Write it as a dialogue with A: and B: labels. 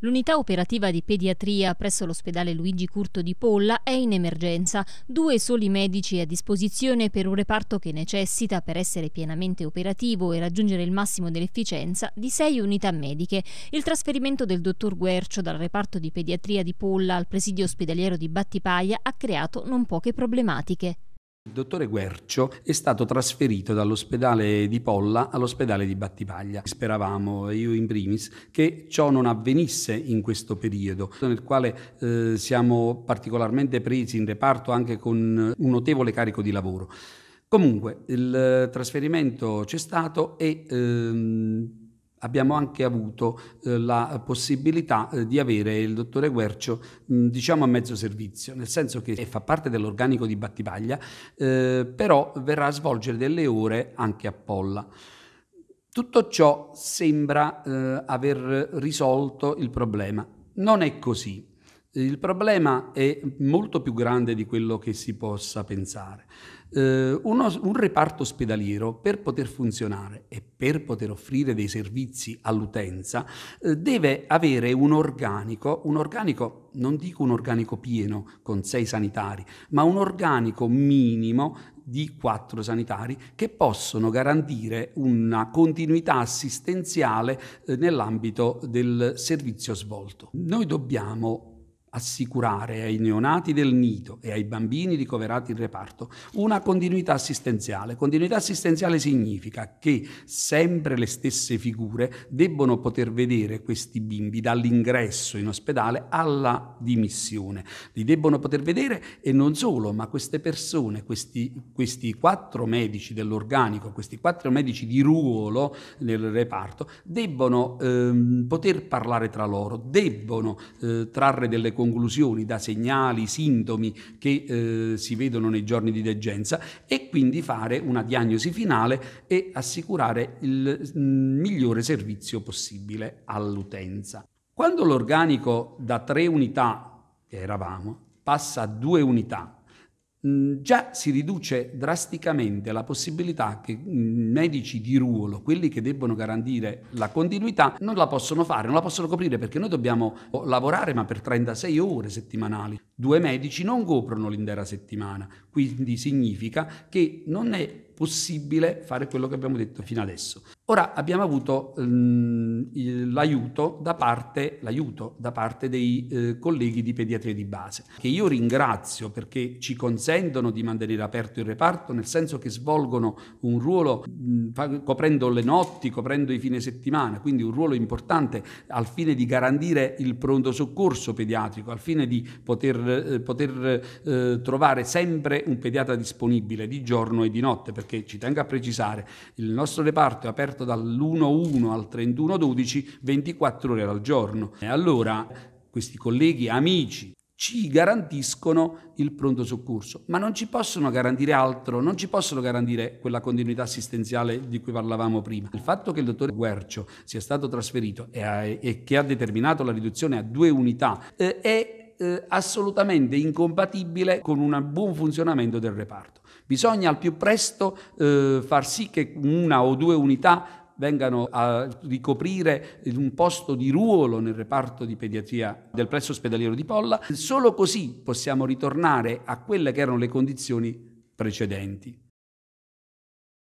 A: L'unità operativa di pediatria presso l'ospedale Luigi Curto di Polla è in emergenza. Due soli medici a disposizione per un reparto che necessita, per essere pienamente operativo e raggiungere il massimo dell'efficienza, di sei unità mediche. Il trasferimento del dottor Guercio dal reparto di pediatria di Polla al presidio ospedaliero di Battipaia ha creato non poche problematiche.
B: Il dottore Guercio è stato trasferito dall'ospedale di Polla all'ospedale di Battipaglia. Speravamo, io in primis, che ciò non avvenisse in questo periodo, nel quale eh, siamo particolarmente presi in reparto anche con un notevole carico di lavoro. Comunque, il trasferimento c'è stato e... Ehm, abbiamo anche avuto eh, la possibilità eh, di avere il dottore Guercio mh, diciamo a mezzo servizio, nel senso che fa parte dell'organico di Battipaglia, eh, però verrà a svolgere delle ore anche a Polla. Tutto ciò sembra eh, aver risolto il problema. Non è così. Il problema è molto più grande di quello che si possa pensare. Eh, uno, un reparto ospedaliero per poter funzionare e per poter offrire dei servizi all'utenza eh, deve avere un organico, un organico, non dico un organico pieno con sei sanitari, ma un organico minimo di quattro sanitari che possono garantire una continuità assistenziale eh, nell'ambito del servizio svolto. Noi dobbiamo assicurare ai neonati del nido e ai bambini ricoverati in reparto una continuità assistenziale. Continuità assistenziale significa che sempre le stesse figure debbono poter vedere questi bimbi dall'ingresso in ospedale alla dimissione. Li debbono poter vedere e non solo, ma queste persone, questi, questi quattro medici dell'organico, questi quattro medici di ruolo nel reparto, debbono ehm, poter parlare tra loro, debbono eh, trarre delle conclusioni da segnali, sintomi che eh, si vedono nei giorni di degenza e quindi fare una diagnosi finale e assicurare il mm, migliore servizio possibile all'utenza. Quando l'organico da tre unità, che eravamo, passa a due unità Mm, già si riduce drasticamente la possibilità che mh, mm, medici di ruolo, quelli che debbono garantire la continuità, non la possono fare, non la possono coprire perché noi dobbiamo oh, lavorare ma per 36 ore settimanali. Due medici non coprono l'intera settimana, quindi significa che non è possibile fare quello che abbiamo detto fino adesso. Ora abbiamo avuto ehm, l'aiuto, da parte, l'aiuto, da parte, dei eh, colleghi di pediatria di base, che io ringrazio perché ci consentono di mantenere aperto il reparto, nel senso che svolgono un ruolo mh, mm, coprendo le notti, coprendo i fine settimana, quindi un ruolo importante al fine di garantire il pronto soccorso pediatrico, al fine di poter, eh, poter eh, trovare sempre un pediatra disponibile di giorno e di notte, perché ci tengo a precisare, il nostro reparto è aperto dall'1-1 al 31-12 24 ore al giorno. E allora questi colleghi, amici, ci garantiscono il pronto soccorso, ma non ci possono garantire altro, non ci possono garantire quella continuità assistenziale di cui parlavamo prima. Il fatto che il dottor Guercio sia stato trasferito e, che ha determinato la riduzione a due unità eh, è eh, assolutamente incompatibile con un buon funzionamento del reparto. Bisogna al più presto eh, far sì che una o due unità vengano a ricoprire un posto di ruolo nel reparto di pediatria del plesso ospedaliero di Polla. Solo così possiamo ritornare a quelle che erano le condizioni precedenti.